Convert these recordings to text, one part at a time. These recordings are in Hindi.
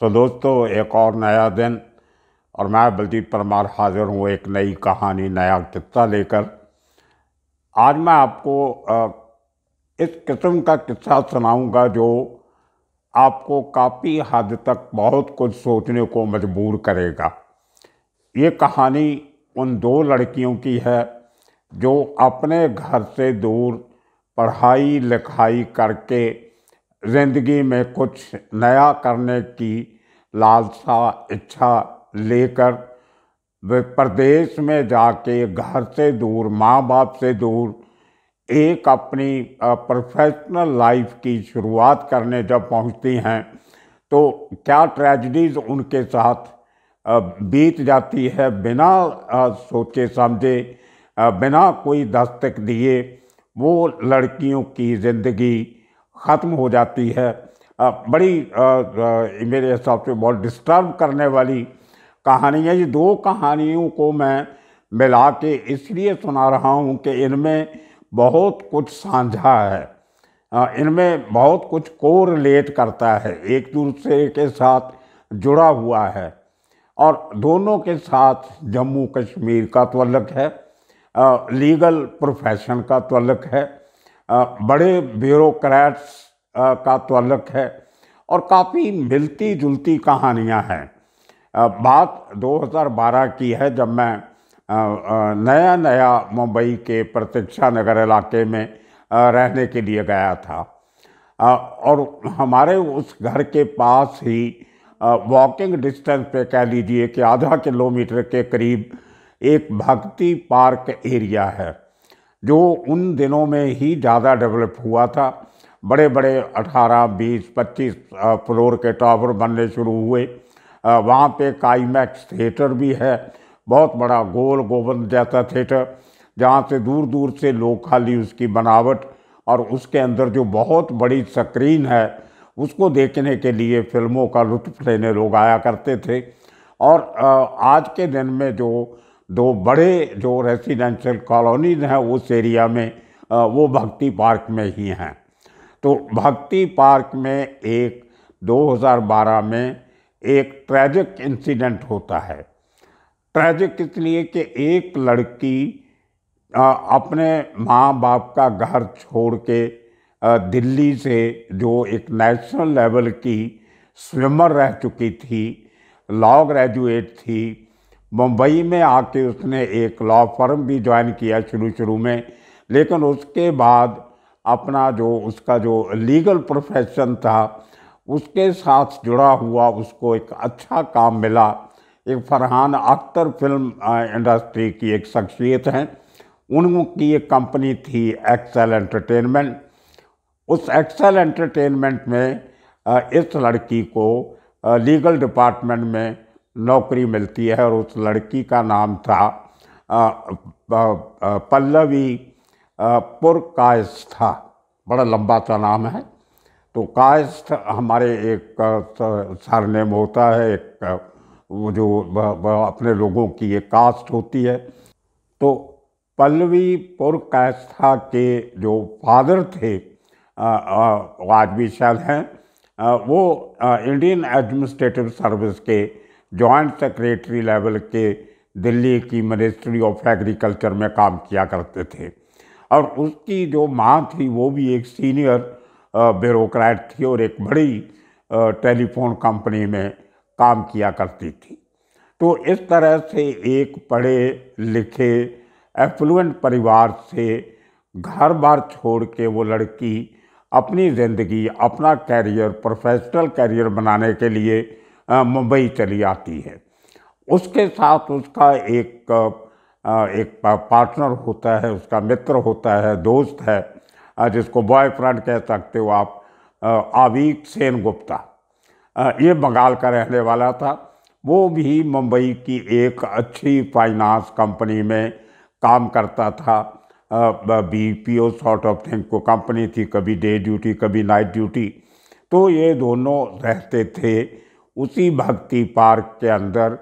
सो दोस्तों एक और नया दिन और मैं बलदीप परमार हाजिर हूँ एक नई कहानी नया किस्सा लेकर आज मैं आपको इस किस्म का किस्सा सुनाऊंगा जो आपको काफ़ी हद तक बहुत कुछ सोचने को मजबूर करेगा ये कहानी उन दो लड़कियों की है जो अपने घर से दूर पढ़ाई लिखाई करके जिंदगी में कुछ नया करने की लालसा इच्छा लेकर वे प्रदेश में जाके घर से दूर माँ बाप से दूर एक अपनी प्रोफेशनल लाइफ की शुरुआत करने जब पहुँचती हैं तो क्या ट्रेजडीज उनके साथ बीत जाती है बिना सोचे समझे बिना कोई दस्तक दिए वो लड़कियों की ज़िंदगी ख़त्म हो जाती है बड़ी मेरे हिसाब से बहुत डिस्टर्ब करने वाली कहानी है ये दो कहानियों को मैं मिला के इसलिए सुना रहा हूँ कि इनमें बहुत कुछ साझा है इनमें बहुत कुछ को रिलेट करता है एक दूसरे के साथ जुड़ा हुआ है और दोनों के साथ जम्मू कश्मीर का तलक है लीगल प्रोफेशन का तलक है बड़े ब्यूरोक्रेट्स का तलक है और काफ़ी मिलती जुलती कहानियां हैं बात 2012 की है जब मैं नया नया मुंबई के प्रतीक्षा नगर इलाके में रहने के लिए गया था और हमारे उस घर के पास ही वॉकिंग डिस्टेंस पे कह लीजिए कि आधा किलोमीटर के करीब एक भक्ति पार्क एरिया है जो उन दिनों में ही ज़्यादा डेवलप हुआ था बड़े बड़े 18, 20, 25 फ्लोर के टावर बनने शुरू हुए वहाँ पे काईमैक्स थिएटर भी है बहुत बड़ा गोल गोबंद जैसा थिएटर जहाँ से दूर दूर से लोग खाली उसकी बनावट और उसके अंदर जो बहुत बड़ी स्क्रीन है उसको देखने के लिए फिल्मों का लुत्फ लेने लोग आया करते थे और आज के दिन में जो दो बड़े जो रेसिडेंशियल कॉलोनीज हैं उस एरिया में वो भक्ति पार्क में ही हैं तो भक्ति पार्क में एक 2012 में एक ट्रैजिक इंसिडेंट होता है ट्रैजिक इसलिए कि एक लड़की अपने माँ बाप का घर छोड़ के दिल्ली से जो एक नेशनल लेवल की स्विमर रह चुकी थी लॉ ग्रेजुएट थी मुंबई में आके उसने एक लॉ फर्म भी ज्वाइन किया शुरू शुरू में लेकिन उसके बाद अपना जो उसका जो लीगल प्रोफेशन था उसके साथ जुड़ा हुआ उसको एक अच्छा काम मिला एक फरहान अख्तर फिल्म इंडस्ट्री की एक शख्सियत हैं उनकी एक कंपनी थी एक्सेल एंटरटेनमेंट उस एक्सेल एंटरटेनमेंट में इस लड़की को लीगल डिपार्टमेंट में नौकरी मिलती है और उस लड़की का नाम था पल्लवी पुरकायस था बड़ा लंबा सा नाम है तो कायस्थ हमारे एक सरनेम होता है एक वो जो अपने लोगों की एक कास्ट होती है तो पल्लवी पुरकायस्था के जो फादर थे आज भी शायद हैं वो इंडियन एडमिनिस्ट्रेटिव सर्विस के जॉइंट सेक्रेटरी लेवल के दिल्ली की मिनिस्ट्री ऑफ एग्रीकल्चर में काम किया करते थे और उसकी जो माँ थी वो भी एक सीनियर ब्यूरोक्रेट थी और एक बड़ी टेलीफोन कंपनी में काम किया करती थी तो इस तरह से एक पढ़े लिखे एफ्लुएंट परिवार से घर बार छोड़ के वो लड़की अपनी ज़िंदगी अपना कैरियर प्रोफेशनल कैरियर बनाने के लिए मुंबई चली आती है उसके साथ उसका एक एक पार्टनर होता है उसका मित्र होता है दोस्त है जिसको बॉयफ्रेंड कह सकते हो आप आवीक सेन गुप्ता ये बंगाल का रहने वाला था वो भी मुंबई की एक अच्छी फाइनेंस कंपनी में काम करता था B P O sort of thing को कंपनी थी कभी डे ड्यूटी कभी नाइट ड्यूटी तो ये दोनों रहते थे उसी भक्ति पार्क के अंदर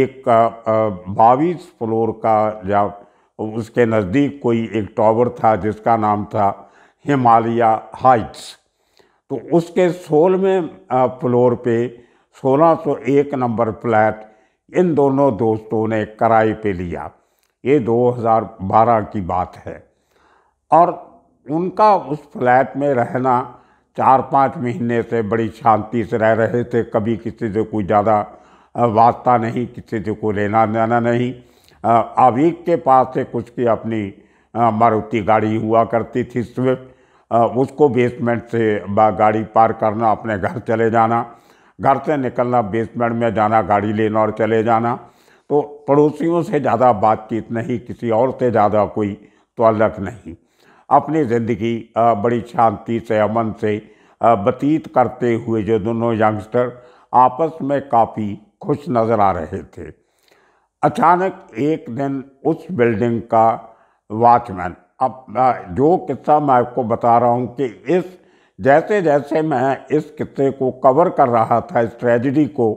एक बाईस फ्लोर का या उसके नज़दीक कोई एक टॉवर था जिसका नाम था हिमालय हाइट्स तो उसके सोलहवें फ्लोर पे 1601 नंबर फ्लैट इन दोनों दोस्तों ने किराए पे लिया ये 2012 की बात है और उनका उस फ्लैट में रहना चार पाँच महीने से बड़ी शांति से रह रहे थे कभी किसी से कोई ज़्यादा वास्ता नहीं किसी से कोई लेना देना नहीं आविक के पास से कुछ की अपनी मारुति गाड़ी हुआ करती थी स्विफ्ट उसको बेसमेंट से गाड़ी पार करना अपने घर चले जाना घर से निकलना बेसमेंट में जाना गाड़ी लेना और चले जाना तो पड़ोसियों से ज़्यादा बातचीत नहीं किसी और से ज़्यादा कोई तो अलग नहीं अपनी ज़िंदगी बड़ी शांति से अमन से बतीत करते हुए जो दोनों यंगस्टर आपस में काफ़ी खुश नज़र आ रहे थे अचानक एक दिन उस बिल्डिंग का वॉचमैन अब जो किस्सा मैं आपको बता रहा हूँ कि इस जैसे जैसे मैं इस किस्से को कवर कर रहा था इस ट्रेजिडी को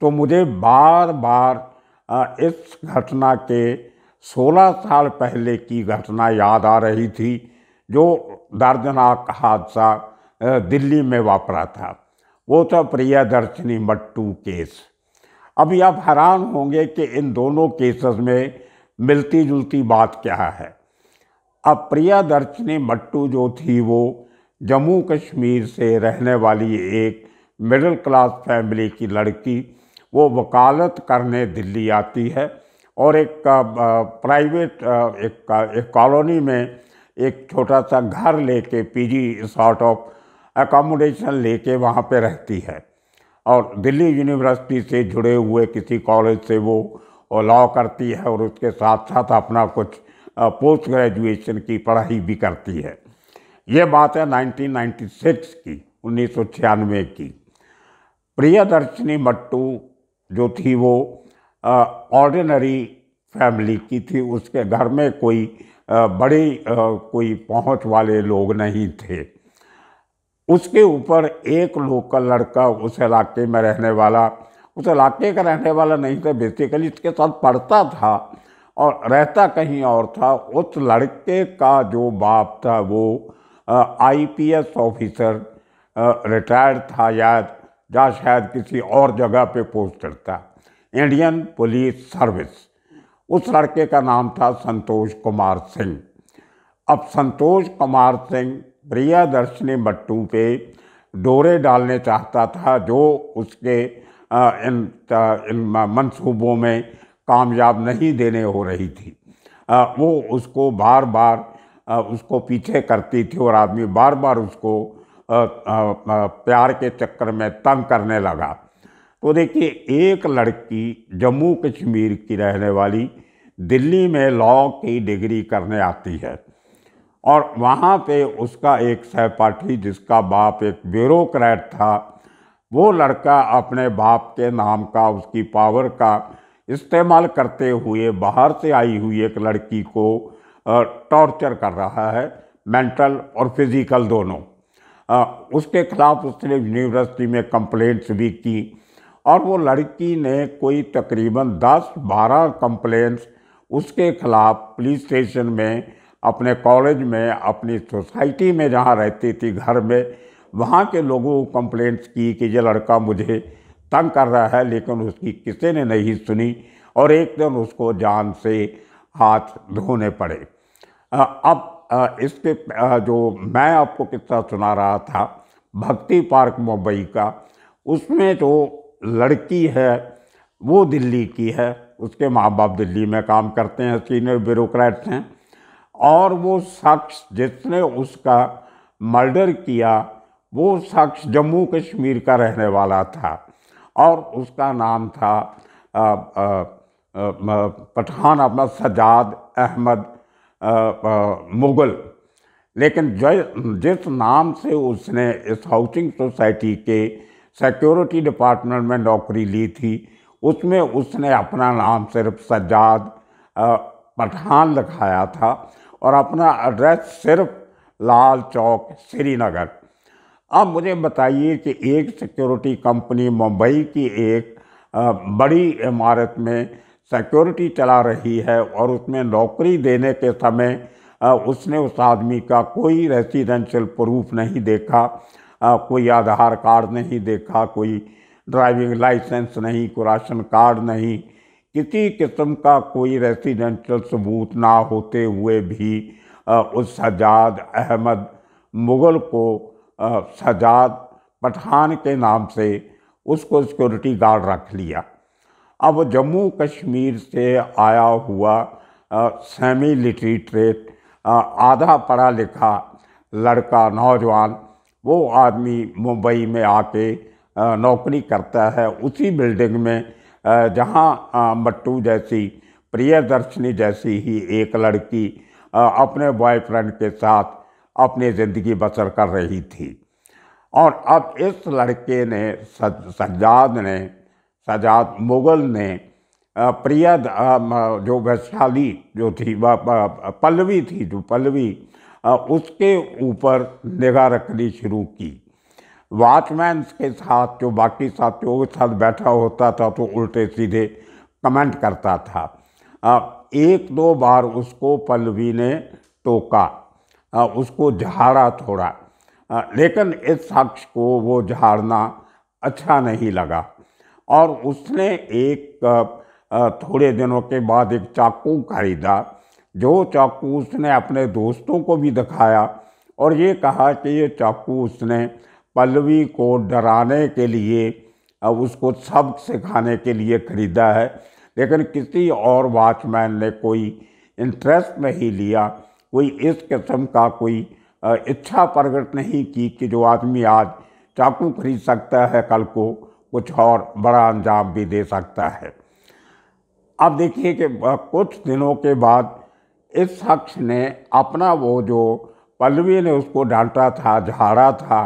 तो मुझे बार बार इस घटना के सोलह साल पहले की घटना याद आ रही थी जो दर्दनाक हादसा दिल्ली में वापरा था वो था दर्शनी मट्टू केस अब आप हैरान होंगे कि इन दोनों केसेस में मिलती जुलती बात क्या है अब प्रियादर्शनी मट्टू जो थी वो जम्मू कश्मीर से रहने वाली एक मिडिल क्लास फैमिली की लड़की वो वकालत करने दिल्ली आती है और एक प्राइवेट एक एक कॉलोनी में एक छोटा सा घर लेके पीजी सॉर्ट ऑफ एकोमोडेशन लेके वहाँ पे रहती है और दिल्ली यूनिवर्सिटी से जुड़े हुए किसी कॉलेज से वो लॉ करती है और उसके साथ साथ अपना कुछ पोस्ट ग्रेजुएशन की पढ़ाई भी करती है ये बात है 1996 की उन्नीस की प्रियदर्शनी मट्टू जो थी वो ऑर्डिनरी फैमिली की थी उसके घर में कोई बड़े कोई पहुंच वाले लोग नहीं थे उसके ऊपर एक लोकल लड़का उस इलाके में रहने वाला उस इलाके का रहने वाला नहीं था बेसिकली इसके साथ पढ़ता था और रहता कहीं और था उस लड़के का जो बाप था वो आईपीएस ऑफिसर रिटायर्ड था या या शायद किसी और जगह पे पोस्टर था इंडियन पुलिस सर्विस उस लड़के का नाम था संतोष कुमार सिंह अब संतोष कुमार सिंह प्रियादर्शनी मट्टू पे डोरे डालने चाहता था जो उसके इन, इन मंसूबों में कामयाब नहीं देने हो रही थी वो उसको बार बार उसको पीछे करती थी और आदमी बार बार उसको प्यार के चक्कर में तंग करने लगा तो देखिए एक लड़की जम्मू कश्मीर की रहने वाली दिल्ली में लॉ की डिग्री करने आती है और वहाँ पे उसका एक सहपाठी जिसका बाप एक ब्यूरोक्रेट था वो लड़का अपने बाप के नाम का उसकी पावर का इस्तेमाल करते हुए बाहर से आई हुई एक लड़की को टॉर्चर कर रहा है मेंटल और फिज़िकल दोनों उसके खिलाफ़ उसने यूनिवर्सिटी में कंप्लेंट्स भी की और वो लड़की ने कोई तकरीबन 10-12 कंप्लेंट्स उसके खिलाफ़ पुलिस स्टेशन में अपने कॉलेज में अपनी सोसाइटी में जहाँ रहती थी घर में वहाँ के लोगों को कंप्लेंट्स की कि ये लड़का मुझे तंग कर रहा है लेकिन उसकी किसी ने नहीं सुनी और एक दिन उसको जान से हाथ धोने पड़े अब इसके जो मैं आपको किस्सा सुना रहा था भक्ति पार्क मुंबई का उसमें जो लड़की है वो दिल्ली की है उसके माँ बाप दिल्ली में काम करते हैं सीनियर ब्यूरोक्रेट्स हैं और वो शख्स जिसने उसका मर्डर किया वो शख्स जम्मू कश्मीर का रहने वाला था और उसका नाम था पठान अहमद सजाद अहमद मुग़ल लेकिन जिस नाम से उसने इस हाउसिंग सोसाइटी के सिक्योरिटी डिपार्टमेंट में नौकरी ली थी उसमें उसने अपना नाम सिर्फ सज्जाद पठान लिखाया था और अपना एड्रेस सिर्फ लाल चौक श्रीनगर अब मुझे बताइए कि एक सिक्योरिटी कंपनी मुंबई की एक बड़ी इमारत में सिक्योरिटी चला रही है और उसमें नौकरी देने के समय उसने उस आदमी का कोई रेसिडेंशियल प्रूफ नहीं देखा कोई आधार कार्ड नहीं देखा कोई ड्राइविंग लाइसेंस नहीं कोई राशन कार्ड नहीं किसी किस्म का कोई रेसिडेंशल सबूत ना होते हुए भी उस सजाद अहमद मुग़ल को सजाद पठान के नाम से उसको सिक्योरिटी गार्ड रख लिया अब जम्मू कश्मीर से आया हुआ सेमी लिटरेट आधा पढ़ा लिखा लड़का नौजवान वो आदमी मुंबई में आके नौकरी करता है उसी बिल्डिंग में जहाँ मट्टू जैसी प्रियदर्शनी जैसी ही एक लड़की अपने बॉयफ्रेंड के साथ अपनी ज़िंदगी बसर कर रही थी और अब इस लड़के ने सज्जाद ने सजाद मुग़ल ने प्रिया जो वैशाली जो थी पल्लवी थी जो पल्लवी उसके ऊपर निगाह रखनी शुरू की वॉचमैन के साथ जो बाकी साथियों के साथ बैठा होता था तो उल्टे सीधे कमेंट करता था एक दो बार उसको पल्लवी ने टोका उसको झाड़ा थोड़ा लेकिन इस शख्स को वो झाड़ना अच्छा नहीं लगा और उसने एक थोड़े दिनों के बाद एक चाकू खरीदा जो चाकू उसने अपने दोस्तों को भी दिखाया और ये कहा कि ये चाकू उसने पल्लवी को डराने के लिए अब उसको सबक सिखाने के लिए ख़रीदा है लेकिन किसी और वॉचमैन ने कोई इंटरेस्ट नहीं लिया कोई इस किस्म का कोई इच्छा प्रकट नहीं की कि जो आदमी आज चाकू खरीद सकता है कल को कुछ और बड़ा अंजाम भी दे सकता है अब देखिए कि कुछ दिनों के बाद इस शख्स ने अपना वो जो पल्लवी ने उसको डांटा था झाड़ा था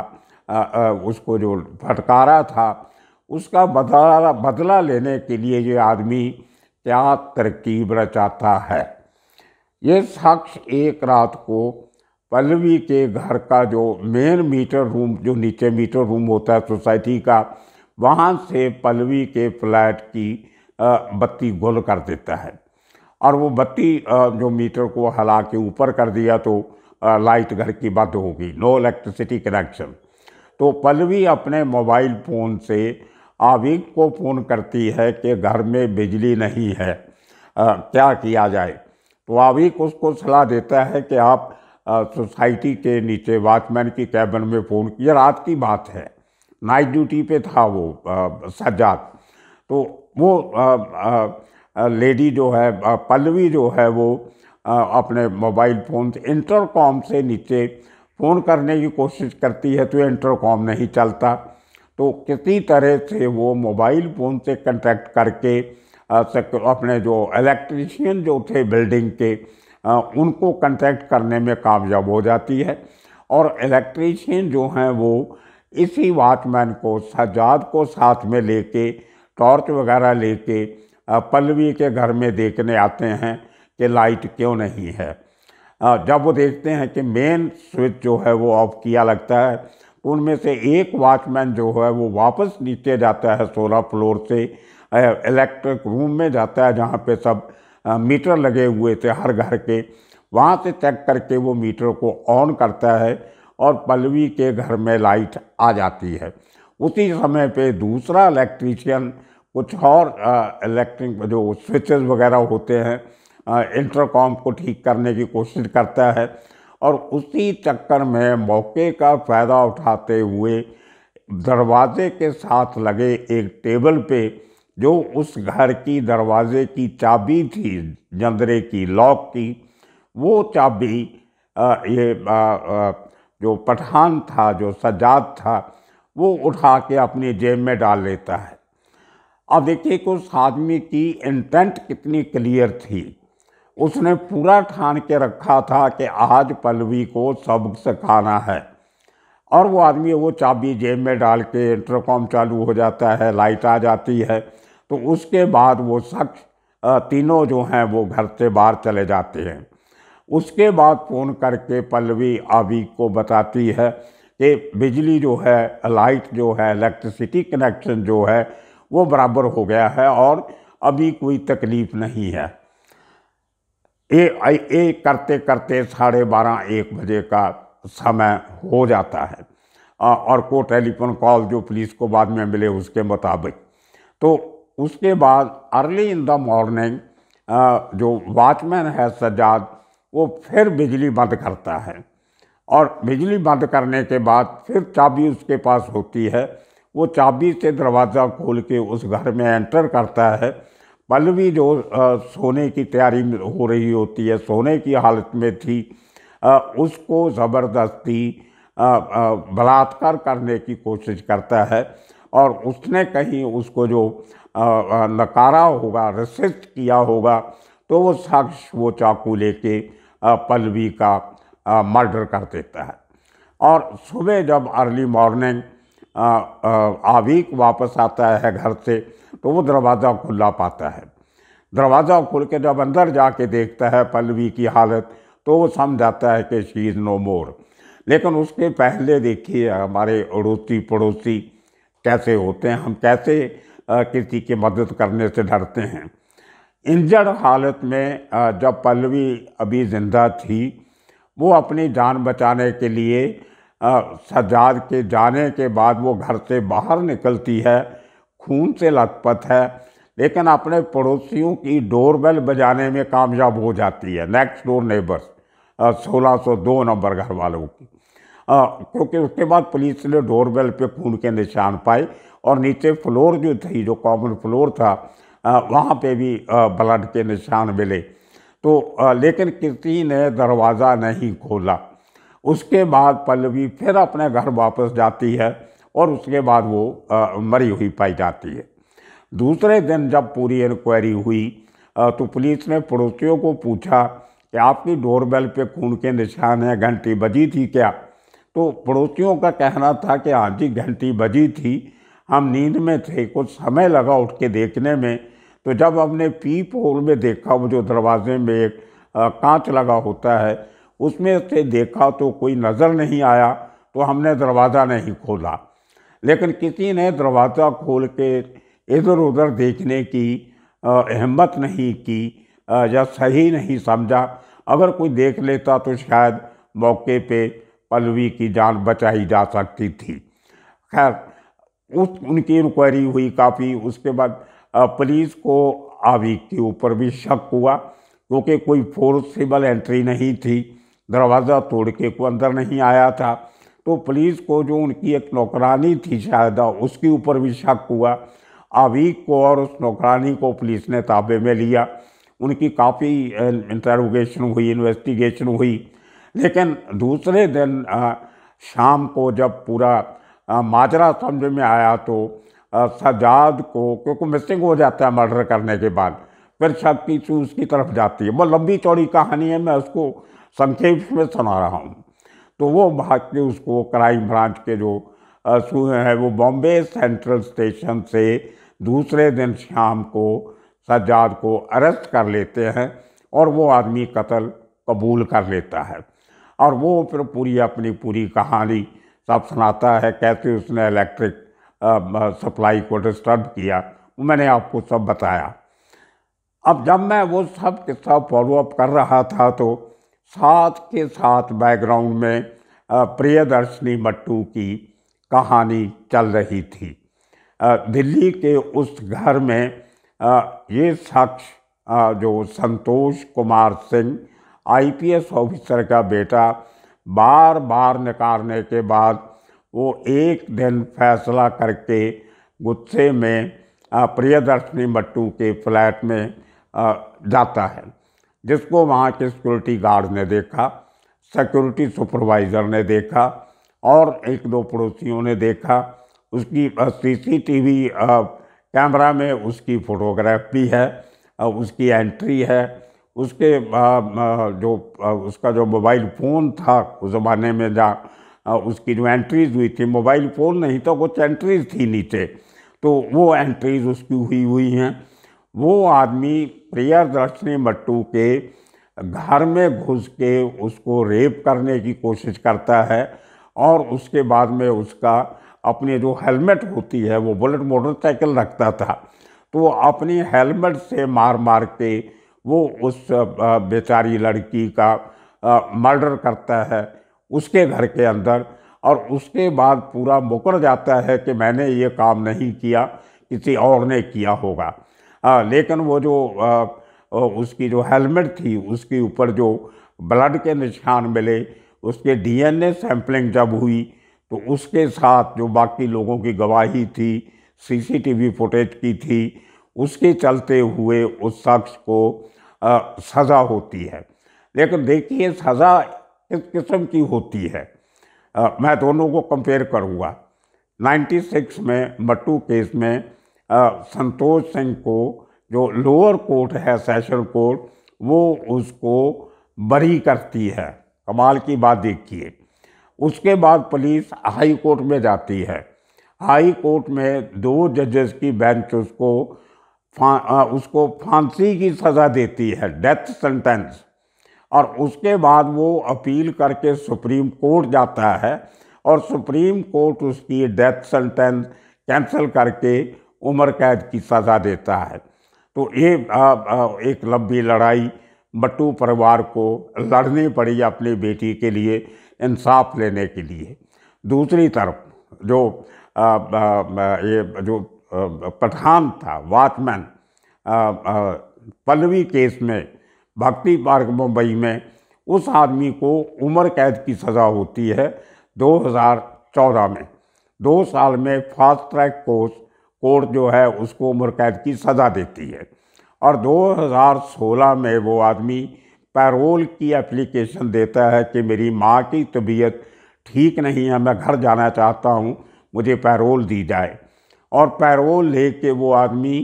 आ, आ, उसको जो फटकारा था उसका बदला बदला लेने के लिए ये आदमी क्या तरकीब रचाता है ये शख्स एक रात को पल्लवी के घर का जो मेन मीटर रूम जो नीचे मीटर रूम होता है सोसाइटी का वहाँ से पल्लवी के फ्लैट की बत्ती गुल कर देता है और वो बत्ती जो मीटर को हला के ऊपर कर दिया तो लाइट घर की बंद हो गई नो इलेक्ट्रिसिटी कनेक्शन तो पलवी अपने मोबाइल फ़ोन से आविक को फ़ोन करती है कि घर में बिजली नहीं है आ, क्या किया जाए तो आविक उसको सलाह देता है कि आप सोसाइटी के नीचे वॉचमैन की कैबिन में फ़ोन किया रात की बात है नाइट ड्यूटी पे था वो सज्जाद तो वो आ, आ, लेडी जो है पल्लवी जो है वो अपने मोबाइल फ़ोन से इंटरकॉम से नीचे फ़ोन करने की कोशिश करती है तो इंटरकॉम नहीं चलता तो किसी तरह से वो मोबाइल फ़ोन से कंटेक्ट करके अपने जो इलेक्ट्रिशियन जो थे बिल्डिंग के उनको कंटेक्ट करने में कामयाब हो जाती है और इलेक्ट्रिशियन जो हैं वो इसी वाचमैन को सजाद को साथ में लेके टॉर्च वगैरह लेके पल्लवी के घर में देखने आते हैं कि लाइट क्यों नहीं है जब वो देखते हैं कि मेन स्विच जो है वो ऑफ किया लगता है तो उनमें से एक वॉचमैन जो है वो वापस नीचे जाता है सोलह फ्लोर से इलेक्ट्रिक रूम में जाता है जहाँ पे सब मीटर लगे हुए थे हर घर के वहाँ से चेक करके वो मीटर को ऑन करता है और पल्लवी के घर में लाइट आ जाती है उसी समय पे दूसरा इलेक्ट्रीशियन कुछ और इलेक्ट्रिक जो स्विचेस वगैरह होते हैं इंटरकॉम को ठीक करने की कोशिश करता है और उसी चक्कर में मौके का फ़ायदा उठाते हुए दरवाजे के साथ लगे एक टेबल पे जो उस घर की दरवाजे की चाबी थी जंदरे की लॉक की वो चाबी ये आ, आ, जो पठान था जो सजाद था वो उठा के अपनी जेब में डाल लेता है अब देखिए कि उस आदमी की इंटेंट कितनी क्लियर थी उसने पूरा ठान के रखा था कि आज पलवी को सबक सिखाना है और वो आदमी वो चाबी जेब में डाल के इंटरकॉम चालू हो जाता है लाइट आ जाती है तो उसके बाद वो शख्स तीनों जो हैं वो घर से बाहर चले जाते हैं उसके बाद फ़ोन करके पल्लवी अभी को बताती है कि बिजली जो है लाइट जो है इलेक्ट्रिसिटी कनेक्शन जो है वो बराबर हो गया है और अभी कोई तकलीफ़ नहीं है ए, ए करते करते साढ़े बारह एक बजे का समय हो जाता है और को टेलीफोन कॉल जो पुलिस को बाद में मिले उसके मुताबिक तो उसके बाद अर्ली इन द मॉर्निंग जो वॉचमैन है सज्जाद वो फिर बिजली बंद करता है और बिजली बंद करने के बाद फिर चाबी उसके पास होती है वो चाबी से दरवाज़ा खोल के उस घर में एंटर करता है पल्लवी जो आ, सोने की तैयारी हो रही होती है सोने की हालत में थी आ, उसको ज़बरदस्ती बलात्कार करने की कोशिश करता है और उसने कहीं उसको जो नकारा होगा रसिस्ट किया होगा तो वो शख्स वो चाकू लेके पल्लवी का मर्डर कर देता है और सुबह जब अर्ली मॉर्निंग आवीक वापस आता है घर से तो वो दरवाज़ा खुला पाता है दरवाज़ा खुल के जब अंदर जाके देखता है पल्लवी की हालत तो वो समझ आता है कि शी इज़ नो मोर लेकिन उसके पहले देखिए हमारे अड़ोसी पड़ोसी कैसे होते हैं हम कैसे किसी की मदद करने से डरते हैं इंजर्ड हालत में जब पल्लवी अभी ज़िंदा थी वो अपनी जान बचाने के लिए सजाद के जाने के बाद वो घर से बाहर निकलती है खून से लथपथ है लेकिन अपने पड़ोसियों की डोरबेल बजाने में कामयाब हो जाती है नेक्स्ट डोर नेबर्स सोलह सौ दो नंबर घर वालों की क्योंकि उसके बाद पुलिस ने डोरबेल पे खून के निशान पाए और नीचे फ्लोर जो थी जो कॉमन फ्लोर था वहाँ पे भी ब्लड के निशान मिले तो लेकिन किसी ने दरवाज़ा नहीं खोला उसके बाद पल्लवी फिर अपने घर वापस जाती है और उसके बाद वो आ, मरी हुई पाई जाती है दूसरे दिन जब पूरी इंक्वायरी हुई आ, तो पुलिस ने पड़ोसियों को पूछा कि आपकी डोरबेल पे खून के निशान हैं घंटी बजी थी क्या तो पड़ोसियों का कहना था कि हाँ जी घंटी बजी थी हम नींद में थे कुछ समय लगा उठ के देखने में तो जब हमने पीप होल में देखा वो जो दरवाजे में एक कांच लगा होता है उसमें से देखा तो कोई नज़र नहीं आया तो हमने दरवाज़ा नहीं खोला लेकिन किसी ने दरवाज़ा खोल के इधर उधर देखने की हिम्मत नहीं की या सही नहीं समझा अगर कोई देख लेता तो शायद मौके पे पलवी की जान बचाई जा सकती थी खैर उस उनकी इंक्वायरी हुई काफ़ी उसके बाद पुलिस को आवी के ऊपर भी शक हुआ क्योंकि कोई फोर्सेबल एंट्री नहीं थी दरवाज़ा तोड़ के को अंदर नहीं आया था तो पुलिस को जो उनकी एक नौकरानी थी शायद उसके ऊपर भी शक हुआ आवीक को और उस नौकरानी को पुलिस ने ताबे में लिया उनकी काफ़ी इंटरोगेशन हुई इन्वेस्टिगेशन हुई लेकिन दूसरे दिन शाम को जब पूरा माजरा समझ में आया तो सजाद को क्योंकि मिसिंग हो जाता है मर्डर करने के बाद फिर शक की चूज की तरफ जाती है वो लंबी चौड़ी कहानी है मैं उसको संक्षेप में सुना रहा हूँ तो वो भाग के उसको क्राइम ब्रांच के जो है वो बॉम्बे सेंट्रल स्टेशन से दूसरे दिन शाम को सज्जाद को अरेस्ट कर लेते हैं और वो आदमी कत्ल कबूल कर लेता है और वो फिर पूरी अपनी पूरी कहानी सब सुनाता है कैसे उसने इलेक्ट्रिक सप्लाई को डिस्टर्ब किया मैंने आपको सब बताया अब जब मैं वो सब किस्सा फॉलोअप कर रहा था तो साथ के साथ बैकग्राउंड में प्रियदर्शनी मट्टू की कहानी चल रही थी दिल्ली के उस घर में ये शख्स जो संतोष कुमार सिंह आईपीएस ऑफिसर का बेटा बार बार नकारने के बाद वो एक दिन फैसला करके गुस्से में प्रियदर्शनी मट्टू के फ्लैट में जाता है जिसको वहाँ के सिक्योरिटी गार्ड ने देखा सिक्योरिटी सुपरवाइज़र ने देखा और एक दो पड़ोसियों ने देखा उसकी सीसीटीवी कैमरा में उसकी फोटोग्राफी है उसकी एंट्री है उसके जो उसका जो मोबाइल फ़ोन था उस ज़माने में जहाँ उसकी जो एंट्रीज हुई थी मोबाइल फ़ोन नहीं था कुछ एंट्रीज थी नीचे तो वो एंट्रीज उसकी हुई हुई हैं वो आदमी प्रियदर्शनी मट्टू के घर में घुस के उसको रेप करने की कोशिश करता है और उसके बाद में उसका अपने जो हेलमेट होती है वो बुलेट मोटरसाइकिल रखता था तो अपनी हेलमेट से मार मार के वो उस बेचारी लड़की का मर्डर करता है उसके घर के अंदर और उसके बाद पूरा मुकर जाता है कि मैंने ये काम नहीं किया किसी और ने किया होगा हाँ लेकिन वो जो आ, उसकी जो हेलमेट थी उसके ऊपर जो ब्लड के निशान मिले उसके डीएनए सैंपलिंग जब हुई तो उसके साथ जो बाकी लोगों की गवाही थी सीसीटीवी फुटेज की थी उसके चलते हुए उस शख्स को आ, सज़ा होती है लेकिन देखिए सज़ा किस किस्म की होती है आ, मैं दोनों को कंपेयर करूँगा 96 में मट्टू केस में संतोष सिंह को जो लोअर कोर्ट है सेशन कोर्ट वो उसको बरी करती है कमाल की बात देखिए उसके बाद पुलिस हाई कोर्ट में जाती है हाई कोर्ट में दो जजेस की बेंच उसको फा, उसको फांसी की सज़ा देती है डेथ सेंटेंस और उसके बाद वो अपील करके सुप्रीम कोर्ट जाता है और सुप्रीम कोर्ट उसकी डेथ सेंटेंस कैंसिल करके उम्र कैद की सज़ा देता है तो ये एक लंबी लड़ाई बट्टू परिवार को लड़नी पड़ी अपनी बेटी के लिए इंसाफ लेने के लिए दूसरी तरफ जो आ, आ, ये जो पठान था वाचमैन पल्लवी केस में भक्ति पार्क मुंबई में उस आदमी को उम्र कैद की सज़ा होती है 2014 में दो साल में फास्ट ट्रैक कोर्स कोर्ट जो है उसको उम्र कैद की सज़ा देती है और 2016 में वो आदमी पैरोल की एप्लीकेशन देता है कि मेरी माँ की तबीयत ठीक नहीं है मैं घर जाना चाहता हूँ मुझे पैरोल दी जाए और पैरोल ले के वो आदमी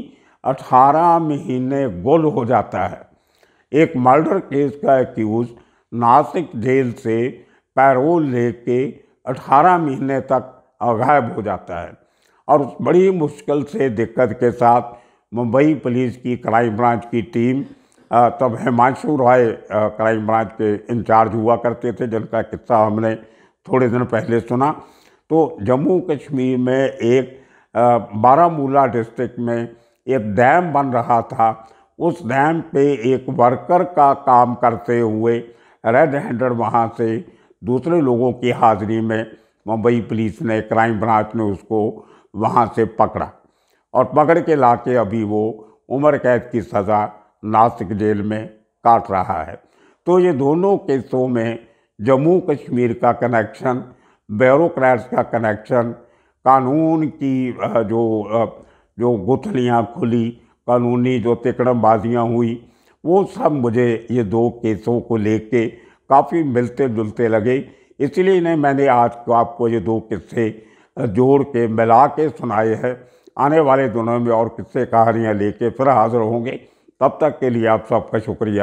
18 महीने गुल हो जाता है एक मर्डर केस का एक्यूज़ नासिक जेल से पैरोल ले के 18 महीने तक गायब हो जाता है और बड़ी मुश्किल से दिक्कत के साथ मुंबई पुलिस की क्राइम ब्रांच की टीम तब हिमांशु रॉय क्राइम ब्रांच के इंचार्ज हुआ करते थे जिनका किस्सा हमने थोड़े दिन पहले सुना तो जम्मू कश्मीर में एक बारामूला डिस्ट्रिक्ट में एक डैम बन रहा था उस डैम पे एक वर्कर का काम करते हुए रेड हैंडर वहाँ से दूसरे लोगों की हाज़िरी में मुंबई पुलिस ने क्राइम ब्रांच ने उसको वहाँ से पकड़ा और पकड़ के ला के अभी वो उम्र कैद की सज़ा नासिक जेल में काट रहा है तो ये दोनों केसों में जम्मू कश्मीर का कनेक्शन ब्यूरोक्रेट्स का कनेक्शन कानून की जो जो गुथलियाँ खुली कानूनी जो तिकड़मबाजियाँ हुई वो सब मुझे ये दो केसों को लेके काफ़ी मिलते जुलते लगे इसलिए ने मैंने आज को आपको ये दो किस्से जोड़ के मिला के सुनाए हैं आने वाले दिनों में और किस्से कहानियाँ लेके फिर हाजिर होंगे तब तक के लिए आप सबका शुक्रिया